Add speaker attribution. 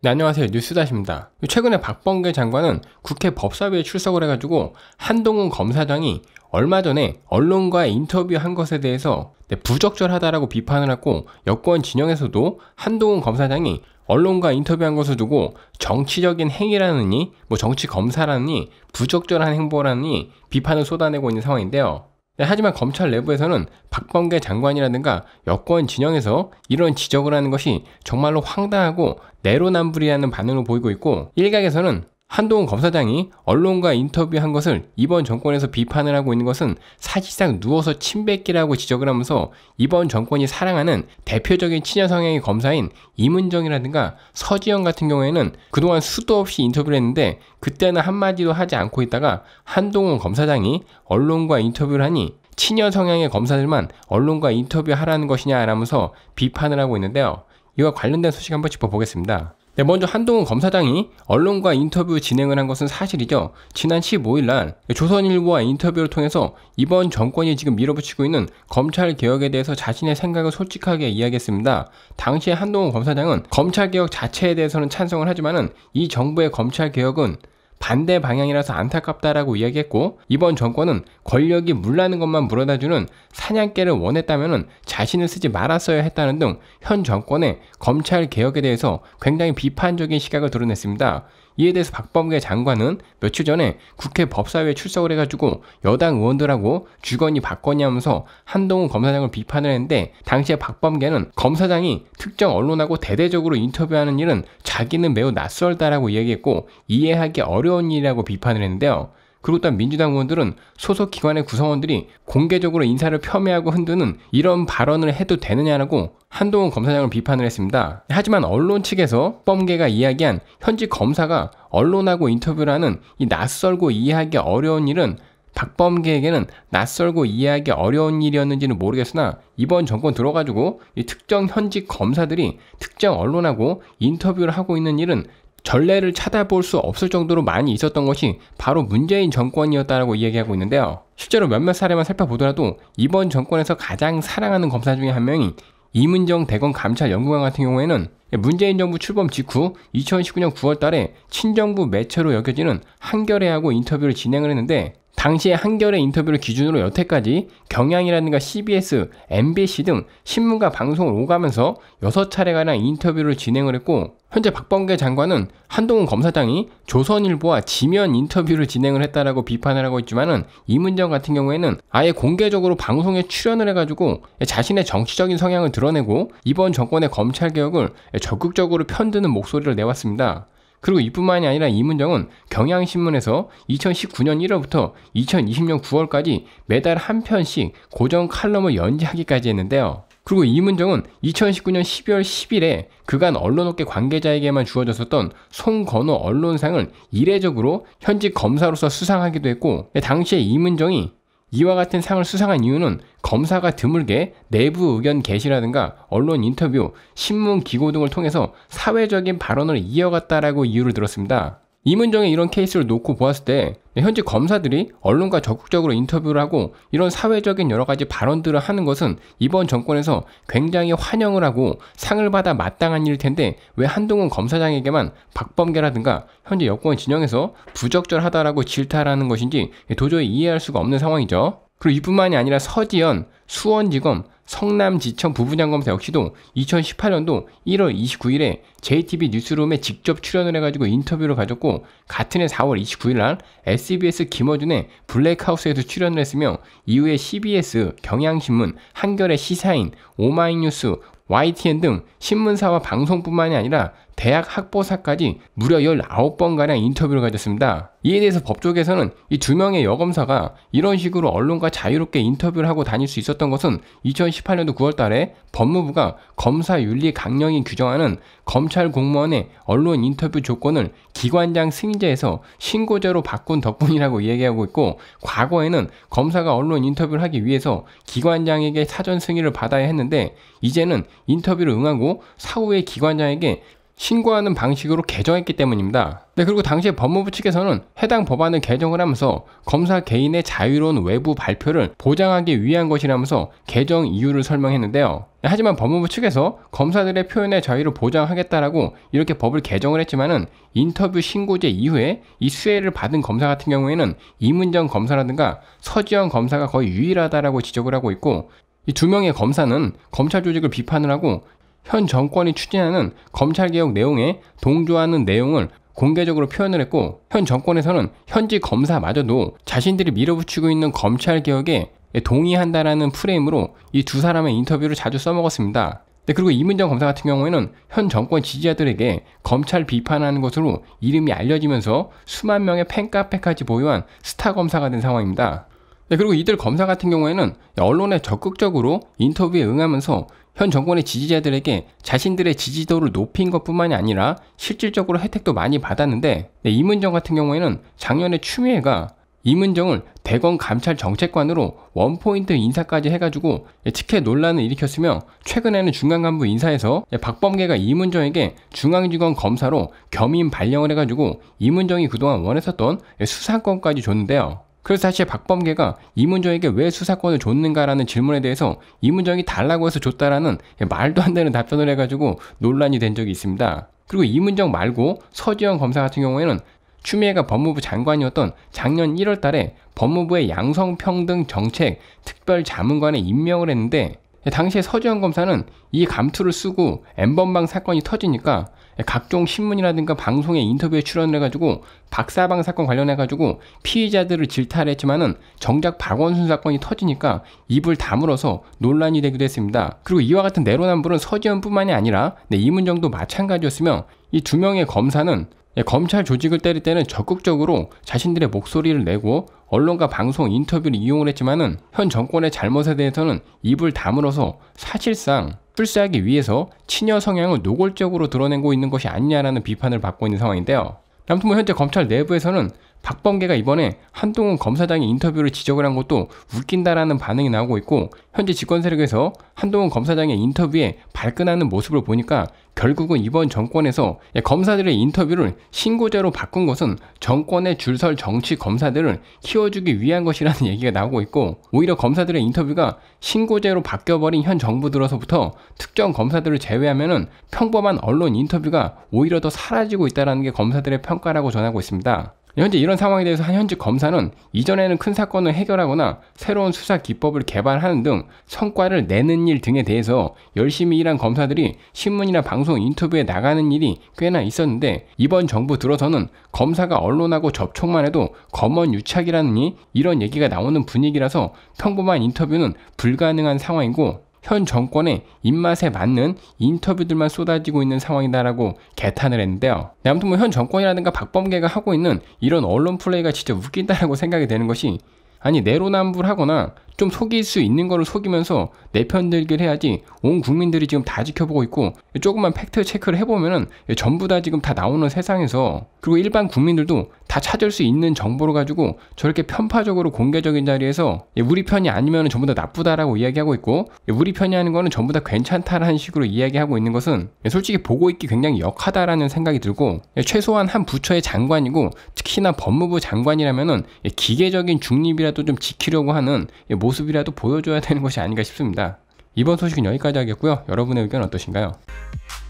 Speaker 1: 네, 안녕하세요. 뉴스다십니다. 최근에 박범계 장관은 국회 법사위에 출석을 해가지고 한동훈 검사장이 얼마 전에 언론과 인터뷰한 것에 대해서 네, 부적절하다라고 비판을 했고 여권 진영에서도 한동훈 검사장이 언론과 인터뷰한 것을 두고 정치적인 행위라느니 뭐 정치 검사라느니 부적절한 행보라느니 비판을 쏟아내고 있는 상황인데요. 네, 하지만 검찰 내부에서는 박범계 장관이라든가 여권 진영에서 이런 지적을 하는 것이 정말로 황당하고 내로남불이라는 반응을 보이고 있고 일각에서는 한동훈 검사장이 언론과 인터뷰한 것을 이번 정권에서 비판을 하고 있는 것은 사실상 누워서 침뱉기라고 지적을 하면서 이번 정권이 사랑하는 대표적인 친여 성향의 검사인 이문정이라든가 서지영 같은 경우에는 그동안 수도 없이 인터뷰를 했는데 그때는 한마디도 하지 않고 있다가 한동훈 검사장이 언론과 인터뷰를 하니 친여 성향의 검사들만 언론과 인터뷰하라는 것이냐라면서 비판을 하고 있는데요. 이와 관련된 소식 한번 짚어보겠습니다. 네, 먼저 한동훈 검사장이 언론과 인터뷰 진행을 한 것은 사실이죠. 지난 15일 날 조선일보와 인터뷰를 통해서 이번 정권이 지금 밀어붙이고 있는 검찰 개혁에 대해서 자신의 생각을 솔직하게 이야기했습니다. 당시에 한동훈 검사장은 검찰 개혁 자체에 대해서는 찬성을 하지만이 정부의 검찰 개혁은 반대 방향이라서 안타깝다라고 이야기했고 이번 정권은 권력이 물라는 것만 물어다주는 사냥개를 원했다면 자신을 쓰지 말았어야 했다는 등 현 정권의 검찰 개혁에 대해서 굉장히 비판적인 시각을 드러냈습니다. 이에 대해서 박범계 장관은 며칠 전에 국회 법사위에 출석을 해가지고 여당 의원들하고 주거니 바꿔냐면서 한동훈 검사장을 비판을 했는데 당시에 박범계는 검사장이 특정 언론하고 대대적으로 인터뷰하는 일은 자기는 매우 낯설다라고 이야기했고 이해하기 어려운 일이라고 비판을 했는데요. 그리고 또 민주당 의원들은 소속 기관의 구성원들이 공개적으로 인사를 폄훼하고 흔드는 이런 발언을 해도 되느냐라고 한동훈 검사장을 비판을 했습니다. 하지만 언론 측에서 뻔개가 이야기한 현직 검사가 언론하고 인터뷰를 하는 이 낯설고 이해하기 어려운 일은 박범계에게는 낯설고 이해하기 어려운 일이었는지는 모르겠으나 이번 정권 들어가지고 특정 현직 검사들이 특정 언론하고 인터뷰를 하고 있는 일은 전례를 찾아볼 수 없을 정도로 많이 있었던 것이 바로 문재인 정권이었다라고 이야기하고 있는데요. 실제로 몇몇 사례만 살펴보더라도 이번 정권에서 가장 사랑하는 검사 중에 한 명인 이문정 대검 감찰 연구관 같은 경우에는 문재인 정부 출범 직후 2019년 9월 달에 친정부 매체로 여겨지는 한겨레하고 인터뷰를 진행을 했는데 당시에 한겨레 인터뷰를 기준으로 여태까지 경향이라든가 CBS, MBC 등 신문과 방송을 오가면서 6차례가량 인터뷰를 진행을 했고 현재 박범계 장관은 한동훈 검사장이 조선일보와 지면 인터뷰를 진행을 했다라고 비판을 하고 있지만은 이문정 같은 경우에는 아예 공개적으로 방송에 출연을 해가지고 자신의 정치적인 성향을 드러내고 이번 정권의 검찰 개혁을 적극적으로 편드는 목소리를 내왔습니다. 그리고 이뿐만이 아니라 이 문장은 경향신문에서 2019년 1월부터 2020년 9월까지 매달 한 편씩 고정 칼럼을 연재하기까지 했는데요. 그리고 이 문정은 2019년 12월 10일에 그간 언론업계 관계자에게만 주어졌었던 송건호 언론상을 이례적으로 현직 검사로서 수상하기도 했고 네, 당시에 이문정이 이와 같은 상을 수상한 이유는 검사가 드물게 내부 의견 게시라든가 언론 인터뷰, 신문 기고 등을 통해서 사회적인 발언을 이어갔다라고 이유를 들었습니다. 이문정의 이런 케이스를 놓고 보았을 때 현재 검사들이 언론과 적극적으로 인터뷰를 하고 이런 사회적인 여러 가지 발언들을 하는 것은 이번 정권에서 굉장히 환영을 하고 상을 받아 마땅한 일일 텐데 왜 한동훈 검사장에게만 박범계라든가 현재 여권 진영에서 부적절하다라고 질타하는 것인지 도저히 이해할 수가 없는 상황이죠. 그리고 이뿐만이 아니라 서지현, 수원지검, 성남지청 부부장검사 역시도 2018년도 1월 29일에 JTB 뉴스룸에 직접 출연을 해가지고 인터뷰를 가졌고 같은 해 4월 29일날 SBS 김어준의 블랙하우스에도 출연을 했으며 이후에 CBS, 경향신문, 한겨레 시사인, 오마이뉴스, YTN 등 신문사와 방송뿐만이 아니라 대학 학보사까지 무려 19번가량 인터뷰를 가졌습니다. 이에 대해서 법조계에서는 이 두 명의 여검사가 이런 식으로 언론과 자유롭게 인터뷰를 하고 다닐 수 있었던 것은 2018년도 9월 달에 법무부가 검사 윤리 강령이 규정하는 검찰 공무원의 언론 인터뷰 조건을 기관장 승인제에서 신고제로 바꾼 덕분이라고 얘기하고 있고 과거에는 검사가 언론 인터뷰를 하기 위해서 기관장에게 사전 승인을 받아야 했는데 이제는 인터뷰를 응하고 사후에 기관장에게 신고하는 방식으로 개정했기 때문입니다. 네, 그리고 당시에 법무부 측에서는 해당 법안을 개정을 하면서 검사 개인의 자유로운 외부 발표를 보장하기 위한 것이라면서 개정 이유를 설명했는데요. 네, 하지만 법무부 측에서 검사들의 표현의 자유를 보장하겠다라고 이렇게 법을 개정을 했지만은 인터뷰 신고제 이후에 이 수혜를 받은 검사 같은 경우에는 이문정 검사라든가 서지영 검사가 거의 유일하다라고 지적을 하고 있고 이 두 명의 검사는 검찰 조직을 비판을 하고 현 정권이 추진하는 검찰개혁 내용에 동조하는 내용을 공개적으로 표현을 했고 현 정권에서는 현지 검사마저도 자신들이 밀어붙이고 있는 검찰개혁에 동의한다라는 프레임으로 이 두 사람의 인터뷰를 자주 써먹었습니다. 네, 그리고 이문정 검사 같은 경우에는 현 정권 지지자들에게 검찰 비판하는 것으로 이름이 알려지면서 수만 명의 팬카페까지 보유한 스타 검사가 된 상황입니다. 네, 그리고 이들 검사 같은 경우에는 언론에 적극적으로 인터뷰에 응하면서 현 정권의 지지자들에게 자신들의 지지도를 높인 것뿐만이 아니라 실질적으로 혜택도 많이 받았는데 네, 이문정 같은 경우에는 작년에 추미애가 이문정을 대검 감찰 정책관으로 원포인트 인사까지 해가지고 네, 직회 논란을 일으켰으며 최근에는 중간 간부 인사에서 네, 박범계가 이문정에게 중앙지검 검사로 겸임 발령을 해가지고 이문정이 그동안 원했었던 네, 수사권까지 줬는데요. 그래서 사실 박범계가 이문정에게 왜 수사권을 줬는가라는 질문에 대해서 이문정이 달라고 해서 줬다라는 말도 안 되는 답변을 해가지고 논란이 된 적이 있습니다. 그리고 이문정 말고 서지영 검사 같은 경우에는 추미애가 법무부 장관이었던 작년 1월 달에 법무부의 양성평등 정책 특별 자문관에 임명을 했는데 당시에 서지영 검사는 이 감투를 쓰고 엠번방 사건이 터지니까 각종 신문이라든가 방송에 인터뷰에 출연해가지고 박사방 사건 관련해가지고 피해자들을 질타했지만은 정작 박원순 사건이 터지니까 입을 다물어서 논란이 되기도 했습니다. 그리고 이와 같은 내로남불은 서지현뿐만이 아니라 네, 이문정도 마찬가지였으며 이 두 명의 검사는 예, 검찰 조직을 때릴 때는 적극적으로 자신들의 목소리를 내고 언론과 방송 인터뷰를 이용을 했지만은 현 정권의 잘못에 대해서는 입을 다물어서 사실상 불사하기 위해서 친여 성향을 노골적으로 드러내고 있는 것이 아니냐라는 비판을 받고 있는 상황인데요. 아무튼 뭐 현재 검찰 내부에서는 박범계가 이번에 한동훈 검사장의 인터뷰를 지적을 한 것도 웃긴다라는 반응이 나오고 있고 현재 집권 세력에서 한동훈 검사장의 인터뷰에 발끈하는 모습을 보니까 결국은 이번 정권에서 예, 검사들의 인터뷰를 신고제로 바꾼 것은 정권의 줄설 정치 검사들을 키워주기 위한 것이라는 얘기가 나오고 있고 오히려 검사들의 인터뷰가 신고제로 바뀌어버린 현 정부 들어서부터 특정 검사들을 제외하면은 평범한 언론 인터뷰가 오히려 더 사라지고 있다는 게 검사들의 평가라고 전하고 있습니다. 현재 이런 상황에 대해서 한 현직 검사는 이전에는 큰 사건을 해결하거나 새로운 수사 기법을 개발하는 등 성과를 내는 일 등에 대해서 열심히 일한 검사들이 신문이나 방송 인터뷰에 나가는 일이 꽤나 있었는데 이번 정부 들어서는 검사가 언론하고 접촉만 해도 검언 유착이라느니 이런 얘기가 나오는 분위기라서 평범한 인터뷰는 불가능한 상황이고 현 정권의 입맛에 맞는 인터뷰들만 쏟아지고 있는 상황이다라고 개탄을 했는데요. 네, 아무튼 뭐 현 정권이라든가 박범계가 하고 있는 이런 언론 플레이가 진짜 웃긴다라고 생각이 되는 것이 아니 내로남불하거나 좀 속일 수 있는 거를 속이면서 내 편 들기를 해야지 온 국민들이 지금 다 지켜보고 있고 조금만 팩트 체크를 해보면은 전부 다 지금 다 나오는 세상에서 그리고 일반 국민들도 다 찾을 수 있는 정보를 가지고 저렇게 편파적으로 공개적인 자리에서 예, 우리 편이 아니면 전부 다 나쁘다라고 이야기하고 있고 예, 우리 편이 하는 거는 전부 다 괜찮다라는 식으로 이야기하고 있는 것은 예, 솔직히 보고 있기 굉장히 역하다라는 생각이 들고 최소한 한 부처의 장관이고 특히나 법무부 장관이라면은 기계적인 중립이라도 좀 지키려고 하는 모 모습이라도 보여줘야 되는 것이 아닌가 싶습니다. 이번 소식은 여기까지 하겠고요. 여러분의 의견 어떠신가요?